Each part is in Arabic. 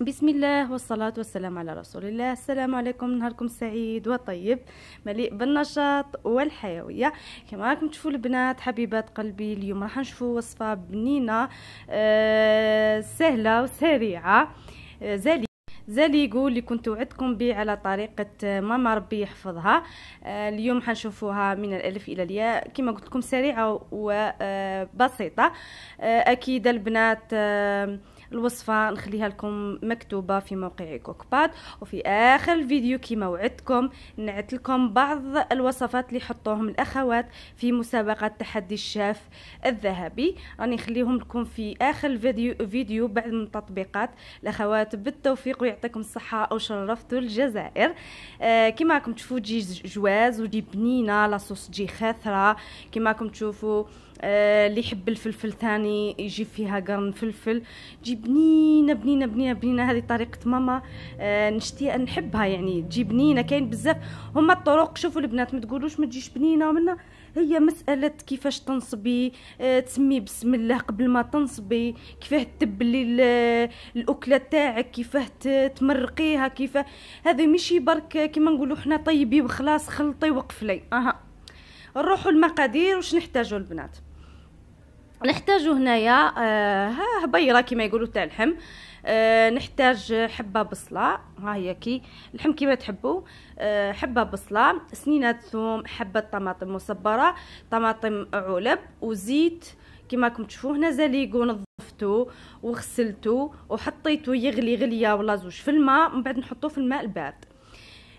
بسم الله والصلاة والسلام على رسول الله السلام عليكم نهاركم سعيد وطيب مليء بالنشاط والحيوية كما راكم تشوفوا البنات حبيبات قلبي اليوم راح نشوفوا وصفة بنينة آه، سهلة وسريعة آه، زالي زالي يقول اللي كنت وعدكم به على طريقة آه، ماما ربي يحفظها اليوم حنشوفوها من الألف إلى الياء كما قلت لكم سريعة وبسيطة أكيد البنات الوصفه نخليها لكم مكتوبه في موقع كوكباد وفي اخر الفيديو كما وعدتكم نعت لكم بعض الوصفات اللي حطوهم الاخوات في مسابقه تحدي الشاف الذهبي راني نخليهم لكم في اخر الفيديو فيديو بعد من التطبيقات الاخوات بالتوفيق ويعطيكم الصحه وشرفتوا الجزائر آه كما راكم تشوفوا تجي جواز وتجي بنينه لاصوص تجي خاثره كما راكم تشوفوا آه، اللي يحب الفلفل ثاني يجيب فيها قرن فلفل تجي بنينه بنينه بنينه بنينه هذه طريقه ماما آه، نشتي نحبها يعني تجي بنينه كاين بزاف هما الطرق شوفوا البنات ما تقولوش ما تجيش بنينه منها هي مسألة كيفاش تنصبي آه، تسمي بسم الله قبل ما تنصبي كيفاه تبلي الأكلة تاعك كيفاه تمرقيها كيفاه هذه ماشي برك كيما نقولوا حنا طيبي وخلاص خلطي وقفلي اها نروحوا المقادير واش نحتاجوا البنات نحتاجو هنايا آه، ها هبيره كما يقولوا تاع اللحم آه، نحتاج حبه بصله ها هي كي اللحم كيما تحبوا آه، حبه بصله سنينه ثوم حبه طماطم مصبره طماطم علب وزيت كما راكم تشوفوا هنا زليقو نظفتو وغسلتو وحطيتو يغلي غليه ولا زوج في الماء من بعد نحطوه في الماء البارد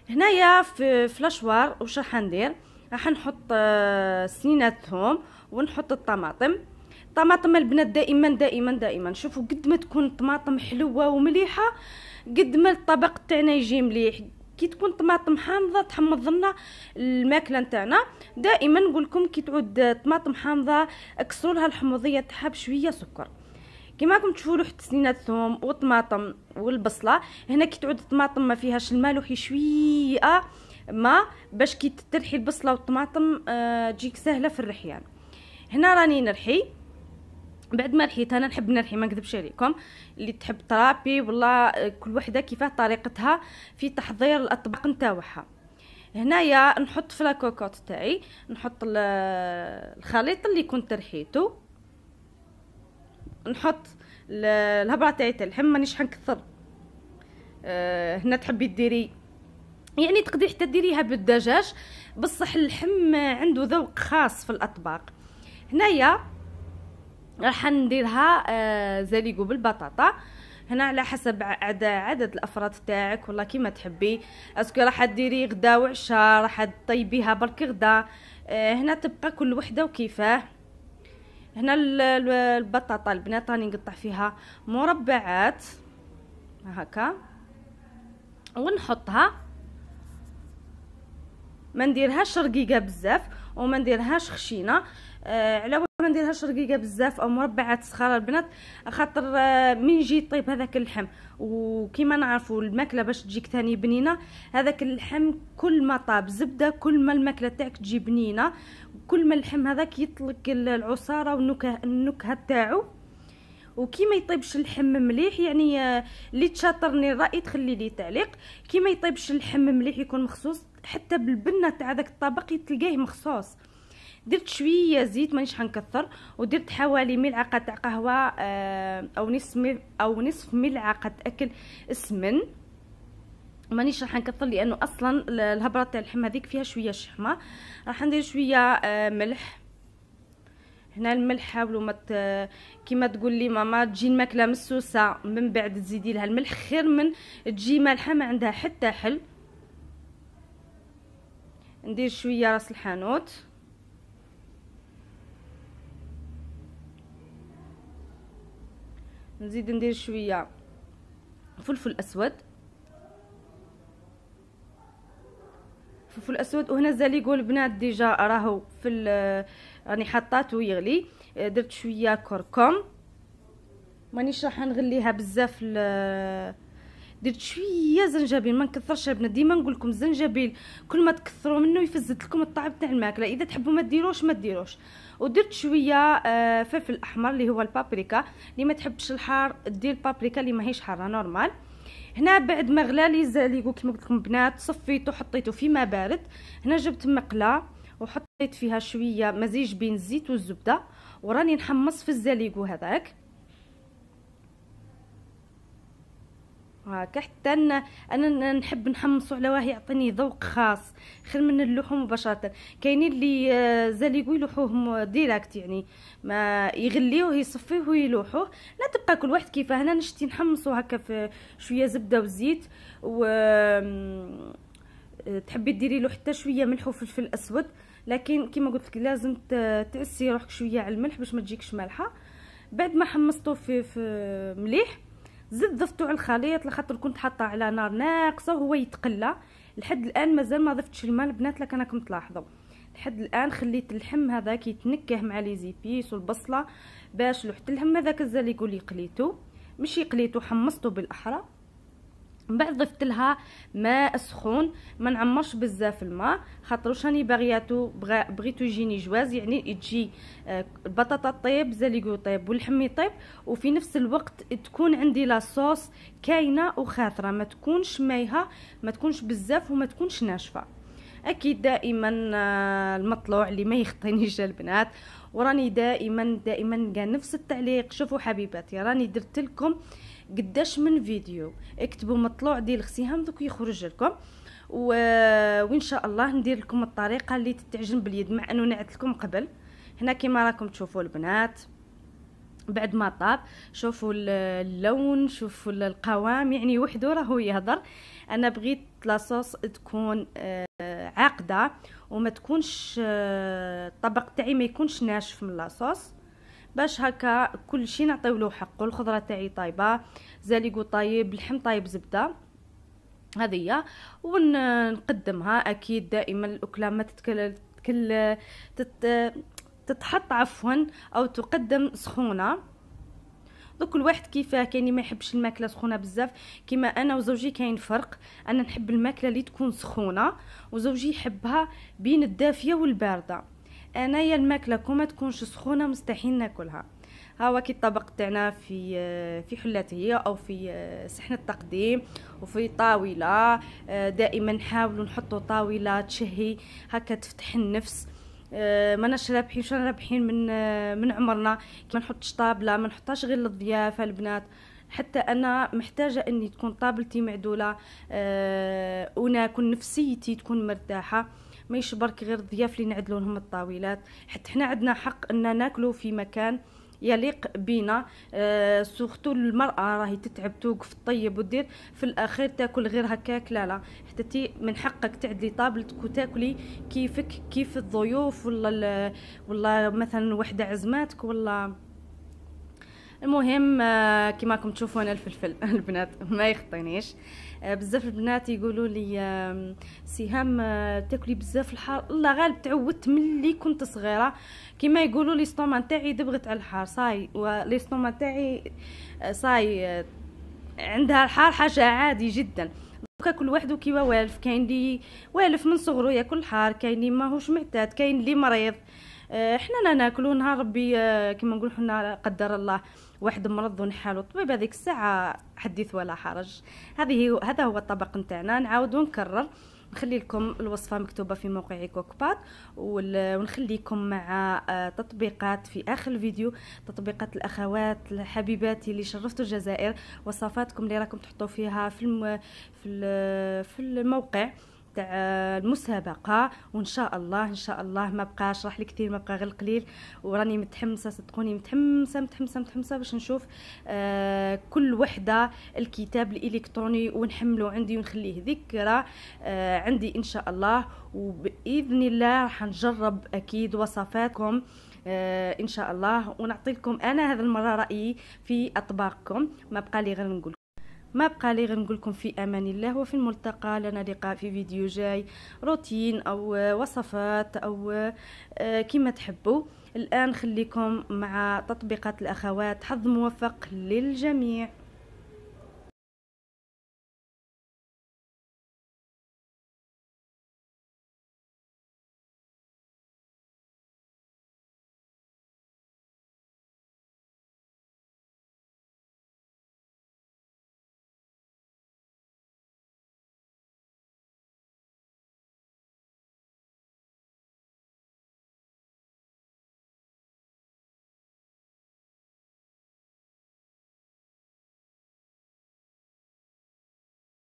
هنايا في فلاشوار واش راح ندير راح نحط سنينه ثوم ونحط الطماطم الطماطم البنات دائما دائما دائما شوفوا قد ما تكون الطماطم حلوه ومليحه قد ما الطبق تاعنا يجي مليح كي تكون طماطم حامضه تحمض لنا الماكله نتاعنا دائما نقول لكم كي تعود طماطم حامضه اكسروا لها الحموضيه تاعها بشويه سكر كيما راكم تشوفوا لوح سنينة الثوم والطماطم والبصله هنا كي تعود الطماطم ما فيهاش المالح شويه ما باش كي ترحي البصله والطماطم آه، تجيك سهله في الرحيان هنا راني نرحي بعد ما رحيت انا نحب نرحي ما نكذبش عليكم اللي تحب ترابي والله آه، كل وحده كيفاه طريقتها في تحضير الاطباق نتاعها هنايا نحط في لاكوكوط تاعي نحط آه، الخليط اللي كنت رحيته نحط الهبره تاعي تاع اللحم مانيش حنكثر آه، هنا تحبي ديري يعني تقدري حتى ديريها بالدجاج بصح اللحم عنده ذوق خاص في الاطباق هنايا راح نديرها آه، زليقو بالبطاطا هنا على حسب عدد الافراد تاعك والله كيما تحبي اسكو راح ديري غدا وعشاء راح تطيبيها برك غدا آه، هنا تبقى كل وحده وكيفاه هنا البطاطا البنات راني نقطع فيها مربعات هكا ونحطها ما نديرهاش رقيقه بزاف وما نديرهاش خشينه آه على ما نديرها شرقيقه بزاف او مربعات صغار البنات خاطر آه من يجي طيب هذاك اللحم وكما نعرفوا الماكله باش تجيك ثاني بنينه هذاك اللحم كل ما طاب زبده كل ما الماكله تاعك تجي بنينه كل ما اللحم هذاك يطلق العصاره والنكهه النكهه تاعو وكي ما يطيبش اللحم مليح يعني آه، اللي تشاطرني الراي تخلي لي تعليق كي ما يطيبش اللحم مليح يكون مخصوص حتى بالبنه تاع ذاك الطبق تلقاه مخصوص درت شويه زيت مانيش حنكثر ودرت حوالي ملعقه تاع قهوه آه، او نصف او نصف ملعقه اكل السمن مانيش راح نكثر لانه اصلا الهبره تاع اللحم هذيك فيها شويه شحمه راح ندير شويه آه، ملح هنا الملح حاولوا ما كيما تقول لي ماما تجي الماكله مسوسه من بعد تزيدي لها الملح خير من تجي مالحه ما عندها حتى حل ندير شويه راس الحانوت نزيد ندير شويه فلفل اسود فلفل اسود وهنا يقول والبنات ديجا راهو في راني حطاته يغلي آه، درت شويه كركم مانيش راح نغليها بزاف درت شويه زنجبيل ما نكثرش البنات ديما نقول لكم الزنجبيل كل ما تكثروا منه يفزت لكم الطعم تاع الماكله اذا تحبوا ما ديروش ما ديروش ودرت شويه آه فلفل احمر اللي هو البابريكا اللي ما تحبش الحار دير البابريكا اللي ماهيش حاره نورمال هنا بعد ما غلا لي زاليكو كيما قلت لكم بنات صفيته حطيته في ماء بارد هنا جبت مقله وحطيت فيها شويه مزيج بين الزيت والزبده وراني نحمص في الزاليكو هذاك هكا حتى أنا, نحب نحمصو على واه يعطيني ذوق خاص خير من اللحوم مباشره كاينين اللي آه، زال يقول لحوهم ديراكت يعني ما يغليوه يصفيه ويلوحوه لا تبقى كل واحد كيفاه هنا نشتي نحمصو هكا في شويه زبده وزيت و تحبي ديري له حتى شويه ملح وفلفل اسود لكن كيما قلت لك لازم تعسي روحك شويه على الملح باش ما تجيكش مالحه بعد ما حمصتو في, في مليح ضفتو على الخليط لخاطر كنت حاطه على نار ناقصه وهو يتقلى لحد الان مازال ما ضفتش الماء البنات راكم راكم تلاحظوا لحد الان خليت اللحم هذاك يتنكه مع لي زيبيس والبصله باش لوحت اللحم هذاك يقول لي قليته ماشي قليته حمصته بالاحرى من بعد ضفت لها ماء سخون ما نعمرش بزاف الماء خاطر واش راني باغياتو بغيتو يجيني جواز يعني تجي البطاطا آه، طيب زاليكو طيب والحمي طيب وفي نفس الوقت تكون عندي لاصوص كاينه وخاطره ما تكونش مايها ما تكونش بزاف وما تكونش ناشفه اكيد دائما آه، المطلوع اللي ما يخطينيش البنات وراني دائما دائما كاع نفس التعليق شوفوا حبيباتي راني درت لكم قداش من فيديو اكتبوا مطلوع ديال الخسيهم دوك يخرج لكم و... وان شاء الله ندير لكم الطريقه اللي تتعجن باليد مع انه نعت لكم قبل هنا كما راكم تشوفوا البنات بعد ما طاب شوفوا اللون شوفوا القوام يعني وحده راهو يهضر انا بغيت لاصوص تكون آه، عاقده وما تكونش آه، الطبق تاعي ما يكونش ناشف من لاصوص باش هكا كل شيء نعطيو له حقه الخضره تاعي طايبه زاليكو طايب اللحم طايب زبده هذه ونقدمها اكيد دائما الاكله ما تتكل تتكل تت تتحط عفوا او تقدم سخونه دوك الواحد كيفاه كاين اللي ما يحبش الماكله سخونه بزاف كيما انا وزوجي كاين فرق انا نحب الماكله اللي تكون سخونه وزوجي يحبها بين الدافيه والبارده انايا الماكله كوما ما تكونش سخونه مستحيل ناكلها ها هو كي الطبق تاعنا في في هي او في آه، صحن التقديم وفي طاوله آه، دائما نحاولوا نحطوا طاوله تشهي هكا تفتح النفس ناش رابحين شنو رابحين من آه، من عمرنا ما نحطش طابله ما نحطهاش غير للضيافه البنات حتى انا محتاجه اني تكون طابلتي معدوله أه وناكل نفسيتي تكون مرتاحه ما يشبرك غير الضياف اللي نعدلو لهم الطاولات حتى حنا عندنا حق ان ناكلو في مكان يليق بينا أه سورتو المراه راهي تتعب توقف طيب ودير في الاخير تاكل غير هكاك لا لا حتى تي من حقك تعدلي طابلتك وتاكلي كيفك كيف الضيوف ولا ولا مثلا وحده عزماتك ولا المهم آه، راكم تشوفوا انا الفلفل البنات ما يخطينيش آه، بزاف البنات يقولوا لي سهام آه، تاكلي بزاف الحار الله غالب تعودت ملي كنت صغيره كما يقولوا لي ستومان تاعي دبغت على الحار صاي ولي ستومان تاعي صاي عندها الحار حاجه عادي جدا دوكا كل واحد كيما والف كاين لي والف من صغرو ياكل حار كاين لي ماهوش معتاد كاين لي مريض آه، حنا لا ناكلو نهار ربي آه، كما نقولو حنا قدر الله واحد مرض ونحالو الطبيب هذيك الساعه حديث ولا حرج هذه هذا هو الطبق نتاعنا نعاودو نكرر نخلي لكم الوصفه مكتوبه في موقع كوكبات ونخليكم مع آه، تطبيقات في اخر الفيديو تطبيقات الاخوات حبيباتي اللي شرفتوا الجزائر وصفاتكم اللي راكم تحطوا فيها في في الموقع تاع المسابقه وان شاء الله ان شاء الله ما بقاش راح الكثير ما بقى غير القليل وراني متحمسه صدقوني متحمسه متحمسه متحمسه باش نشوف آه، كل وحده الكتاب الالكتروني ونحمله عندي ونخليه ذكرى آه، عندي ان شاء الله وباذن الله راح نجرب اكيد وصفاتكم آه، ان شاء الله ونعطي لكم انا هذه المره رايي في اطباقكم ما بقى لي غير نقول ما بقى لي غير نقول لكم في امان الله وفي الملتقى لنا لقاء في فيديو جاي روتين او وصفات او آه، كما تحبوا الان خليكم مع تطبيقات الاخوات حظ موفق للجميع